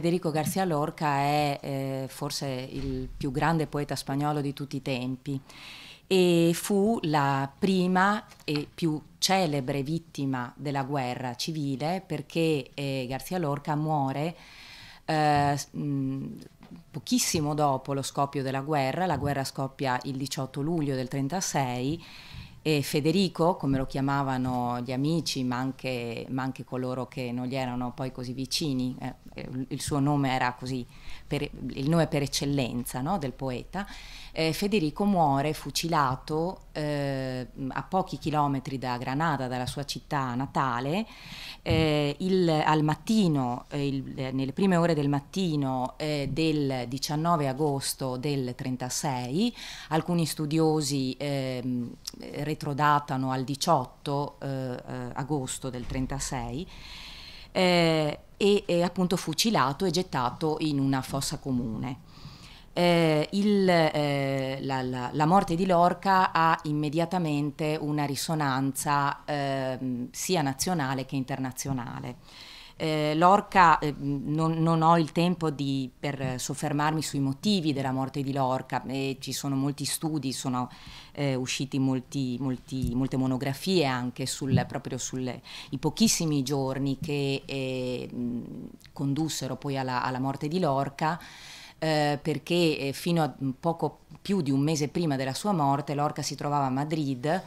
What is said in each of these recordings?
Federico García Lorca è eh, forse il più grande poeta spagnolo di tutti i tempi e fu la prima e più celebre vittima della guerra civile perché eh, García Lorca muore eh, pochissimo dopo lo scoppio della guerra, la guerra scoppia il 18 luglio del 1936 e Federico, come lo chiamavano gli amici, ma anche, ma anche, coloro che non gli erano poi così vicini, eh, eh il suo nome era così, per, il nome per eccellenza no, del poeta, eh, Federico muore fucilato eh, a pochi chilometri da Granada, dalla sua città natale, eh, il, al mattino, eh, il, nelle prime ore del mattino del 19 agosto del 1936, alcuni studiosi eh, retrodatano al 18 eh, eh, agosto del 1936 eh, e, e appunto fucilato e gettato in una fossa comune. Eh, il, eh, la, la, la, morte di Lorca ha immediatamente una risonanza eh, sia nazionale che internazionale. Eh, Lorca, eh, non, non, ho il tempo di, per soffermarmi sui motivi della morte di Lorca, eh, ci sono molti studi, sono eh, usciti molti, molti, molte monografie anche sul, proprio sui pochissimi giorni che eh, condussero poi alla, alla morte di Lorca. Eh, perché eh, fino a poco più di un mese prima della sua morte Lorca si trovava a Madrid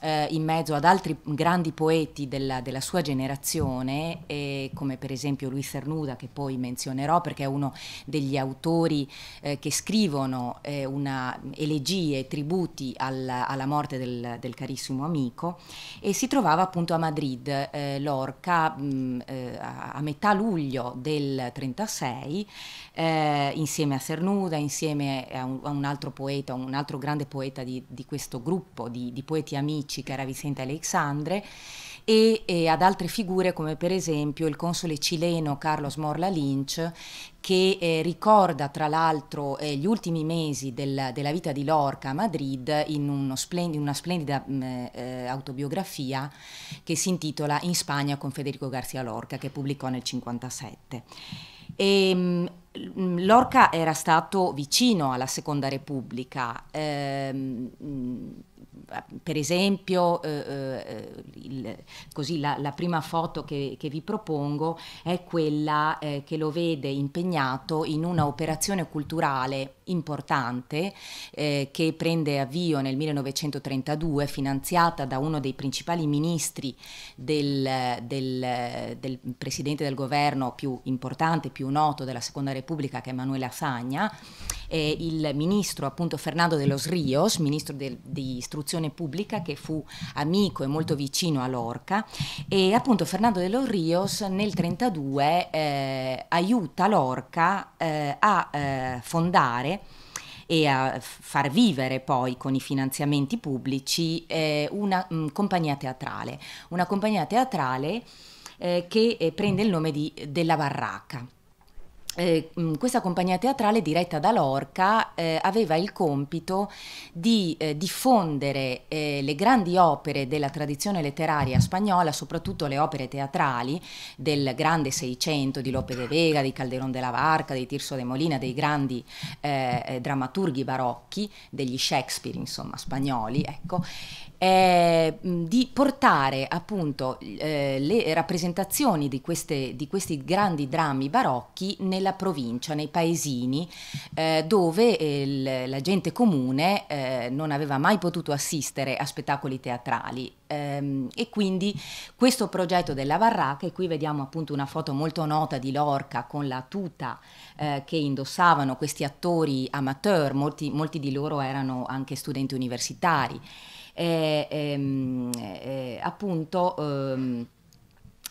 eh, in mezzo ad altri grandi poeti della, della sua generazione, eh, come per esempio Luis Cernuda, che poi menzionerò perché è uno degli autori eh, che scrivono eh, una elegie, tributi al, alla morte del, del, carissimo amico, e si trovava appunto a Madrid, eh, Lorca, mh, mm, eh, a metà luglio del 36, insieme a Cernuda, insieme a un, a un, altro poeta, un altro grande poeta di, di questo gruppo di, di poeti amici, Ricci, che era Vicente Alexandre, e, e, ad altre figure come per esempio il console cileno Carlos Morla Lynch che eh, ricorda tra l'altro eh, gli ultimi mesi del, della vita di Lorca a Madrid in, splendido, in una splendida mh, mm, eh, autobiografia che si intitola In Spagna con Federico García Lorca che pubblicò nel 1957. E, mh, mm, mm, Lorca era stato vicino alla Seconda Repubblica, ehm, per esempio, eh, eh, il, così, la, la, prima foto che, che, vi propongo è quella eh, che lo vede impegnato in una operazione culturale importante eh, che prende avvio nel 1932, finanziata da uno dei principali ministri del, del, del presidente del governo più importante, più noto della Seconda Repubblica, che è Emanuele Assagna eh, il ministro appunto Fernando de los Rios, ministro de, di istruzione pubblica che fu amico e molto vicino a Lorca e appunto Fernando de los Rios nel 1932 eh, aiuta Lorca eh, a eh, fondare e a far vivere poi con i finanziamenti pubblici eh, una mh, mm, compagnia teatrale, una compagnia teatrale eh, che eh, prende il nome di Della Barraca. Eh, mm, questa compagnia teatrale diretta da Lorca eh, aveva il compito di eh, diffondere eh, le grandi opere della tradizione letteraria spagnola, soprattutto le opere teatrali del grande Seicento di Lope de Vega, di Calderón de la Barca, di Tirso de Molina, dei grandi eh, eh, drammaturghi barocchi, degli Shakespeare insomma spagnoli, ecco, mm, di portare appunto le rappresentazioni di, queste, di questi grandi drammi barocchi nella nella provincia, nei paesini, eh, dove eh, il, la gente comune eh, non aveva mai potuto assistere a spettacoli teatrali. Ehm, e quindi questo progetto della Barracca, e qui vediamo appunto una foto molto nota di Lorca con la tuta eh, che indossavano questi attori amateur, molti, molti di loro erano anche studenti universitari. E, ehm, eh, appunto ehm,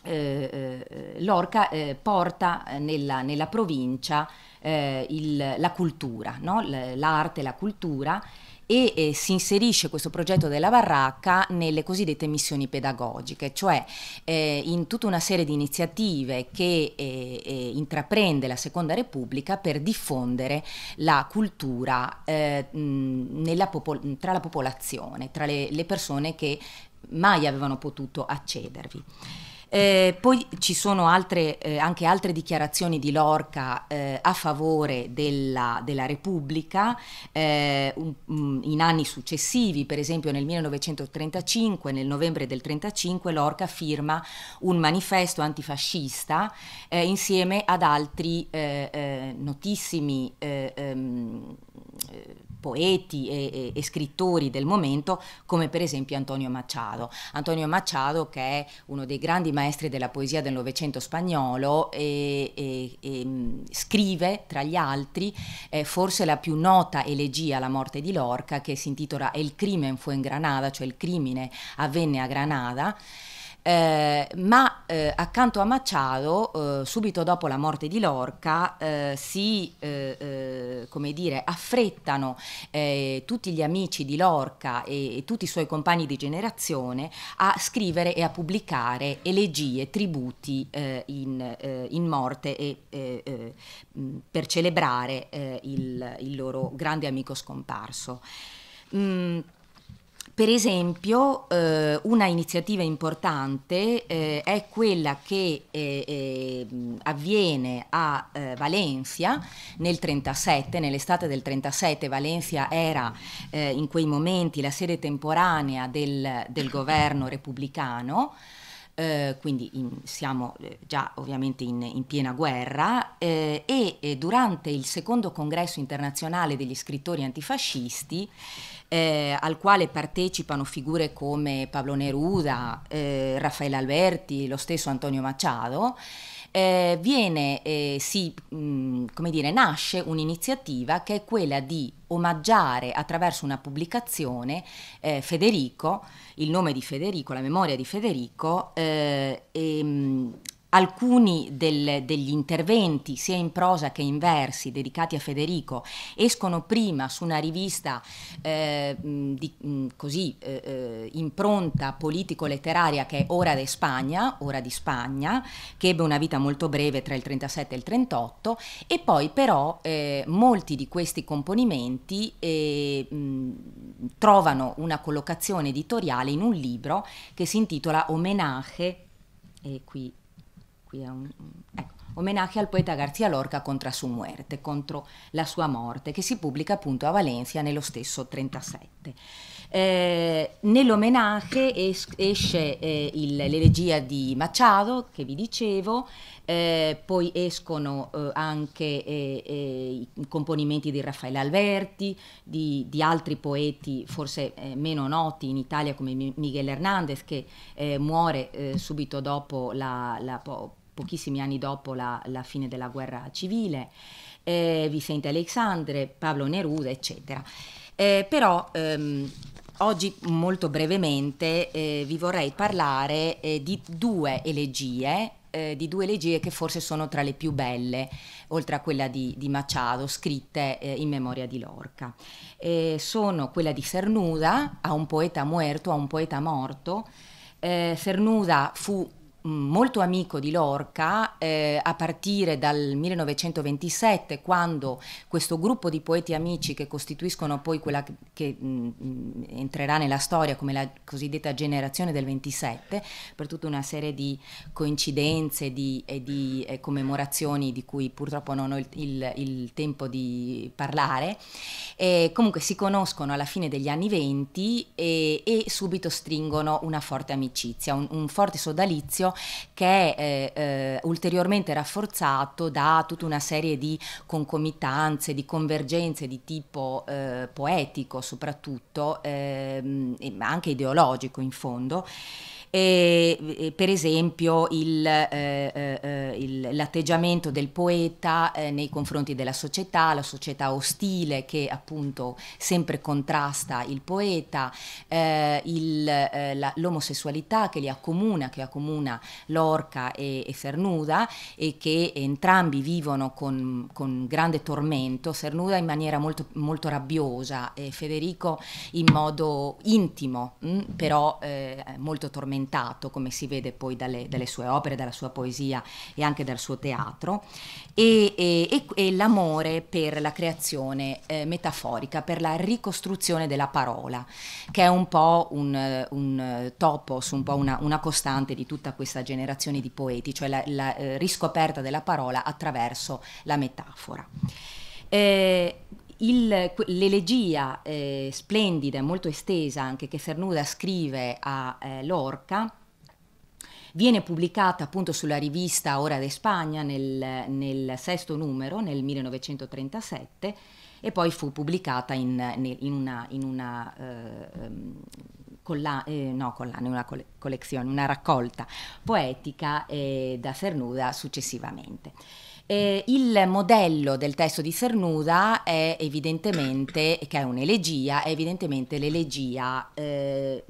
eh, eh, Lorca eh, porta eh, nella, nella provincia eh, il, la cultura, no? l'arte, la cultura e eh, si inserisce questo progetto della baracca nelle cosiddette missioni pedagogiche, cioè eh, in tutta una serie di iniziative che eh, eh intraprende la Seconda Repubblica per diffondere la cultura popol- tra la popolazione, tra le, le persone che mai avevano potuto accedervi. Eh, poi ci sono altre, eh, anche altre dichiarazioni di Lorca eh, a favore della, della Repubblica eh, un, mm, in anni successivi, per esempio nel 1935, nel novembre del 1935 Lorca firma un manifesto antifascista eh, insieme ad altri eh, notissimi ehm, poeti e, e, e, scrittori del momento, come per esempio Antonio Machado. Antonio Machado, che è uno dei grandi maestri della poesia del Novecento spagnolo, e, mm, scrive, tra gli altri, eh, forse la più nota elegia alla morte di Lorca, che si intitola El crimen fue en Granada, cioè il crimine avvenne a Granada. Eh, ma eh, accanto a Machado, eh, subito dopo la morte di Lorca, eh, si eh, eh, come dire, affrettano tutti gli amici di Lorca e, e, tutti i suoi compagni di generazione a scrivere e a pubblicare elegie, tributi in, in, morte e, mm, per celebrare il, il, loro grande amico scomparso. Mm, per esempio, eh, una iniziativa importante eh, è quella che eh, eh avviene a eh, Valencia nel 37, nell'estate del 37 Valencia era eh, in quei momenti la sede temporanea del, del governo repubblicano. Eh, quindi in, siamo già ovviamente in, in piena guerra eh, e, e durante il secondo congresso internazionale degli scrittori antifascisti eh, al quale partecipano figure come Pablo Neruda, eh, Raffaele Alberti, lo stesso Antonio Machado, eh, viene, eh, si, mh, come dire, nasce un'iniziativa che è quella di omaggiare attraverso una pubblicazione eh, Federico, il nome di Federico, la memoria di Federico, eh, e, Alcuni del, degli interventi, sia in prosa che in versi, dedicati a Federico, escono prima su una rivista eh, di, così eh, eh, impronta politico-letteraria che è Ora de Spagna, Ora di Spagna, che ebbe una vita molto breve tra il 37 e il 38, e poi però eh, molti di questi componimenti eh, mh, trovano una collocazione editoriale in un libro che si intitola Omenaje, e qui qui è un... Ecco omenaggio al poeta Garzia Lorca contro su muerte, contro la sua morte, che si pubblica appunto a Valencia nello stesso 1937. Eh, nell'omenaggio es esce eh, l'elegia di Machado, che vi dicevo, eh, poi escono eh, anche eh, eh, i componimenti di Raffaele Alberti, di, di altri poeti forse meno noti in Italia come Miguel Hernández, che muore subito dopo la, la pochissimi anni dopo la, la fine della guerra civile, eh, Vicente Alexandre, Pablo Neruda, eccetera. Eh, però ehm, oggi molto brevemente eh, vi vorrei parlare eh, di due elegie eh, di due elegie che forse sono tra le più belle, oltre a quella di, di Machado, scritte eh, in memoria di Lorca. Eh, sono quella di Cernuda, a un poeta muerto, a un poeta morto. Eh, Cernuda fu molto amico di Lorca eh, a partire dal 1927 quando questo gruppo di poeti amici che costituiscono poi quella che, mh, mm, mm, entrerà nella storia come la cosiddetta generazione del 27 per tutta una serie di coincidenze di, e di eh, commemorazioni di cui purtroppo non ho il, il, il tempo di parlare eh, comunque si conoscono alla fine degli anni 20 e, e subito stringono una forte amicizia un, un forte sodalizio che è eh, eh, ulteriormente rafforzato da tutta una serie di concomitanze, di convergenze di tipo eh, poetico soprattutto, ma ehm, anche ideologico in fondo e, per esempio il, eh, eh, eh, il, l'atteggiamento del poeta eh, nei confronti della società, la società ostile che appunto sempre contrasta il poeta, eh, il, eh, la, l'omosessualità che li accomuna, che accomuna Lorca e, e Cernuda e che entrambi vivono con, con, grande tormento, Cernuda in maniera molto, molto rabbiosa e Federico in modo intimo, mh, mm, però molto tormentato sperimentato, come si vede poi dalle, dalle, sue opere, dalla sua poesia e anche dal suo teatro, e, e, e l'amore per la creazione eh, metaforica, per la ricostruzione della parola, che è un po' un, eh, un eh, topos, un po' una, una, costante di tutta questa generazione di poeti, cioè la, la eh, riscoperta della parola attraverso la metafora. Eh, il, l'elegia eh, splendida e molto estesa anche che Fernuda scrive a eh, Lorca viene pubblicata appunto sulla rivista Ora de Spagna nel, nel sesto numero nel 1937 e poi fu pubblicata in, in una, in una eh, ehm, colla- eh, no, collane, una coll- collezione, una raccolta poetica eh, da Cernuda successivamente. Eh, il modello del testo di Cernuda è evidentemente, che è un'elegia, è evidentemente l'elegia eh,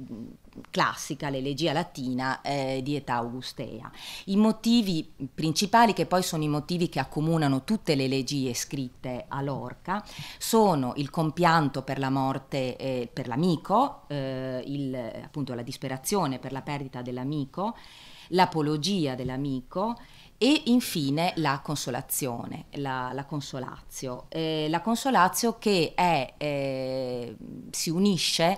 classica, l'elegia latina eh, di età augustea. I motivi principali, che poi sono i motivi che accomunano tutte le elegie scritte a Lorca, sono il compianto per la morte eh, per l'amico, eh, il, appunto la disperazione per la perdita dell'amico, l'apologia dell'amico, e infine la consolazione, la, la consolazio. Eh, la consolazio che è, eh, si unisce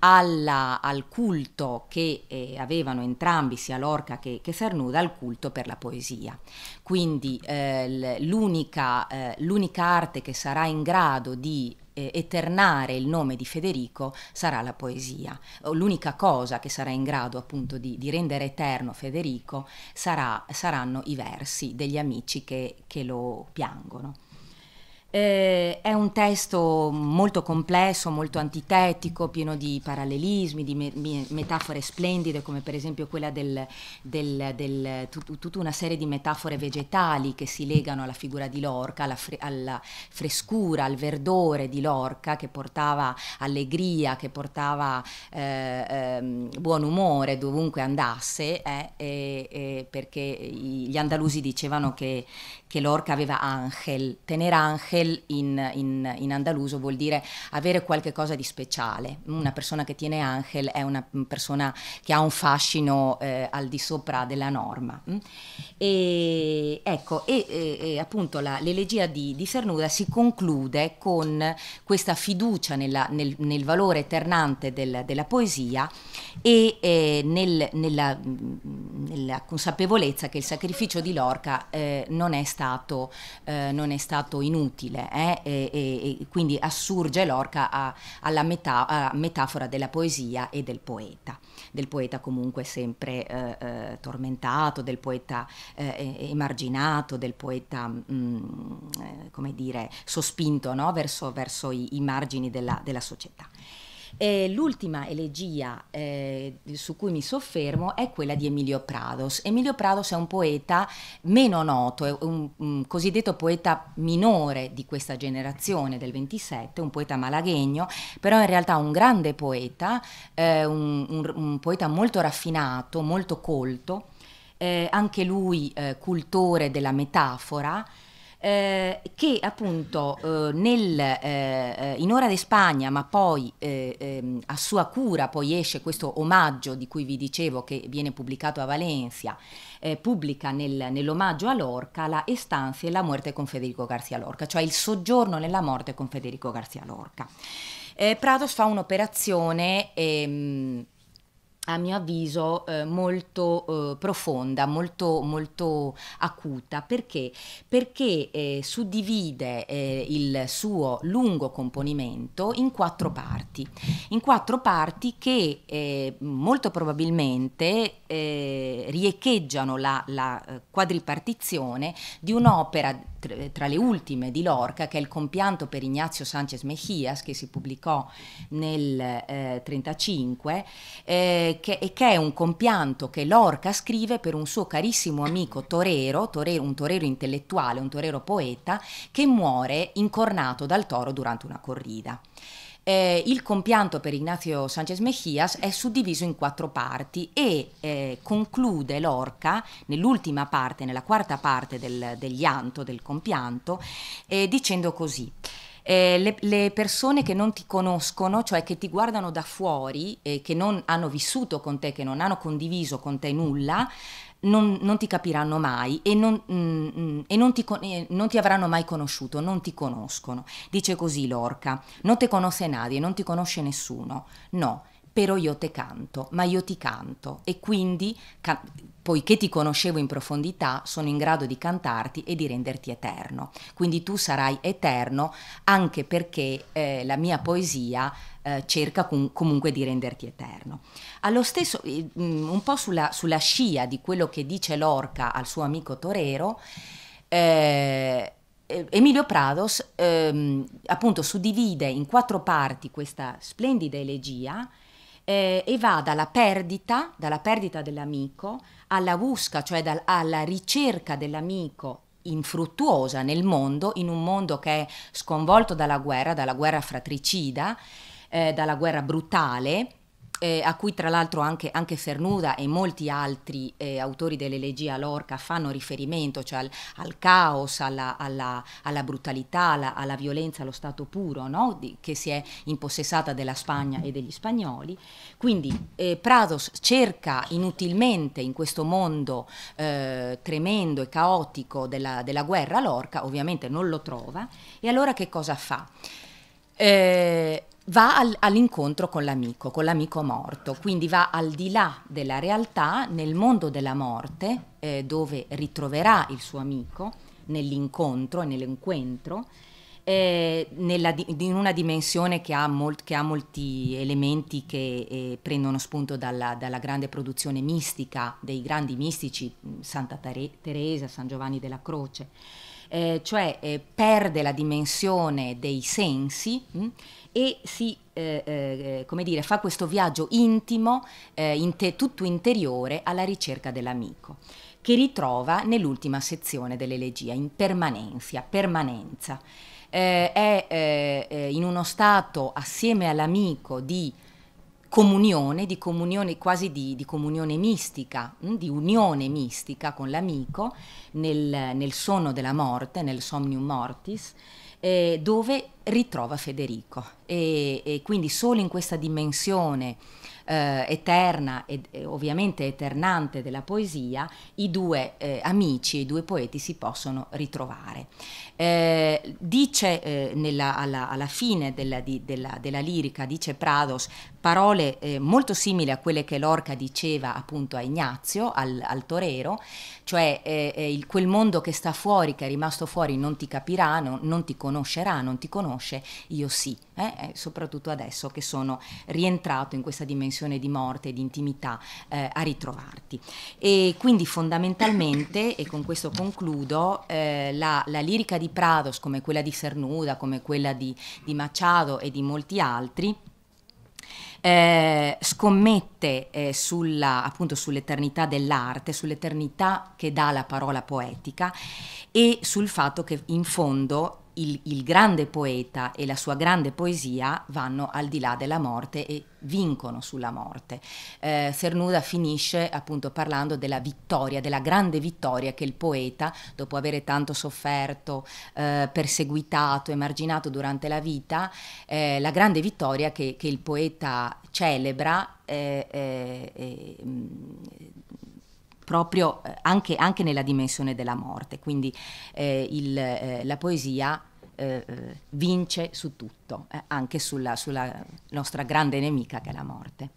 alla, al culto che eh, avevano entrambi, sia Lorca che, che, Cernuda, al culto per la poesia. Quindi eh, l'unica, eh, l'unica arte che sarà in grado di eh, eternare il nome di Federico sarà la poesia. L'unica cosa che sarà in grado appunto di, di rendere eterno Federico sarà, saranno i versi degli amici che, che lo piangono. Eh, è un testo molto complesso, molto antitetico, pieno di parallelismi, di me- metafore splendide, come per esempio quella del, del, del tut- tutta una serie di metafore vegetali che si legano alla figura di Lorca, alla, fre- alla, frescura, al verdore di Lorca che portava allegria, che portava eh, eh, buon umore dovunque andasse, eh, perché gli andalusi dicevano che, che Lorca aveva angel, tenere angel Miguel in, in, in, andaluso vuol dire avere qualche cosa di speciale. Una persona che tiene Angel è una persona che ha un fascino eh, al di sopra della norma. Mm? E, ecco, e, e, appunto la, l'elegia di, di, Cernuda si conclude con questa fiducia nella, nel, nel, valore eternante del, della poesia e eh, nel, nella, mm, nella, consapevolezza che il sacrificio di Lorca eh, non, è stato, eh, non è stato inutile utile eh? e, e, e, quindi assurge Lorca a, alla meta, metafora della poesia e del poeta, del poeta comunque sempre eh, eh tormentato, del poeta eh, emarginato, del poeta mh, mm, eh, come dire, sospinto no? verso, verso i, i, margini della, della società. E l'ultima elegia eh, su cui mi soffermo è quella di Emilio Prados. Emilio Prados è un poeta meno noto, è un, un cosiddetto poeta minore di questa generazione del 27, un poeta malaghegno, però in realtà un grande poeta, eh, un, un, un poeta molto raffinato, molto colto. Eh, anche lui eh, cultore della metafora, eh, che appunto eh, nel, eh, eh, in Ora di Spagna, ma poi eh, ehm, a sua cura poi esce questo omaggio di cui vi dicevo che viene pubblicato a Valencia, pubblica nel, nell'omaggio a Lorca la Estanzia e la morte con Federico García Lorca, cioè il soggiorno nella morte con Federico García Lorca. Prados fa un'operazione... Ehm, a mio avviso eh, molto eh, profonda, molto, molto acuta. Perché? Perché eh, suddivide eh, il suo lungo componimento in quattro parti, in quattro parti che eh, molto probabilmente eh, riecheggiano la, la quadripartizione di un'opera tra le ultime di Lorca, che è il compianto per Ignazio Sanchez Mejías, che si pubblicò nel 1935, eh, eh, che, che, è un compianto che Lorca scrive per un suo carissimo amico torero, torero, un torero intellettuale, un torero poeta, che muore incornato dal toro durante una corrida. Eh, il compianto per Ignazio Sánchez Mejías è suddiviso in quattro parti e eh, conclude Lorca nell'ultima parte, nella quarta parte del, degli anto, del compianto, eh, dicendo così. Eh, le, le, persone che non ti conoscono, cioè che ti guardano da fuori, eh, che non hanno vissuto con te, che non hanno condiviso con te nulla, non, non ti capiranno mai e, non, mm, mm e non, ti, eh, non, ti, avranno mai conosciuto, non ti conoscono. Dice così Lorca, non te conosce nadie, non ti conosce nessuno. No però io te canto, ma io ti canto e quindi, can- poiché ti conoscevo in profondità, sono in grado di cantarti e di renderti eterno. Quindi tu sarai eterno anche perché eh, la mia poesia eh, cerca com- comunque di renderti eterno. Allo stesso, eh, un po' sulla, sulla, scia di quello che dice Lorca al suo amico Torero, eh, Emilio Prados ehm, appunto suddivide in quattro parti questa splendida elegia eh, e va dalla perdita, dalla perdita dell'amico alla busca, cioè dal, alla ricerca dell'amico infruttuosa nel mondo, in un mondo che è sconvolto dalla guerra, dalla guerra fratricida, eh, dalla guerra brutale eh, a cui tra l'altro anche, anche Cernuda e molti altri eh, autori dell'elegia Lorca fanno riferimento, cioè al, al caos, alla, alla, alla brutalità, alla, alla, violenza, allo stato puro no? Di, che si è impossessata della Spagna e degli spagnoli. Quindi eh, Prados cerca inutilmente in questo mondo eh, tremendo e caotico della, della guerra Lorca, ovviamente non lo trova, e allora che cosa fa? Eh, va al, all'incontro con l'amico, con l'amico morto, quindi va al di là della realtà, nel mondo della morte, eh, dove ritroverà il suo amico nell'incontro e nell'incontro, eh, nella, in una dimensione che ha, molt, che ha molti elementi che eh, prendono spunto dalla, dalla, grande produzione mistica dei grandi mistici, mm, Santa Teresa, San Giovanni della Croce. Eh, cioè eh, perde la dimensione dei sensi mh, mm, e si eh, eh, come dire, fa questo viaggio intimo, eh, in te, tutto interiore, alla ricerca dell'amico, che ritrova nell'ultima sezione dell'elegia, in permanenza, permanenza. Eh, è eh, in uno stato assieme all'amico di comunione, di comunione quasi di, di comunione mistica, mh? Hm, di unione mistica con l'amico nel, nel, sonno della morte, nel somnium mortis, eh, dove ritrova Federico e, e, quindi solo in questa dimensione eh, eterna e, eh, ovviamente eternante della poesia i due eh, amici, i due poeti si possono ritrovare. Eh, dice eh, nella, alla, alla, fine della, di, della, della lirica, dice Prados, parole eh, molto simili a quelle che Lorca diceva appunto a Ignazio, al, al torero, cioè eh, eh il, quel mondo che sta fuori, che è rimasto fuori, non ti capirà, non, non ti conoscerà, non ti conosce, io sì, eh, eh? soprattutto adesso che sono rientrato in questa dimensione di morte, di intimità, eh, a ritrovarti. E quindi fondamentalmente, e con questo concludo, la, la, lirica di Prados, come quella di Sernuda, come quella di, di Machado e di molti altri, eh, scommette eh, sulla, appunto sull'eternità dell'arte, sull'eternità che dà la parola poetica e sul fatto che in fondo il, il, grande poeta e la sua grande poesia vanno al di là della morte e vincono sulla morte. Eh, Cernuda finisce appunto parlando della vittoria, della grande vittoria che il poeta, dopo avere tanto sofferto, eh, perseguitato, emarginato durante la vita, eh, la grande vittoria che, che il poeta celebra eh, eh, eh, mm, proprio eh, anche, anche nella dimensione della morte. Quindi eh, il, eh, la poesia eh, eh vince su tutto, eh, anche sulla, sulla nostra grande nemica che è la morte.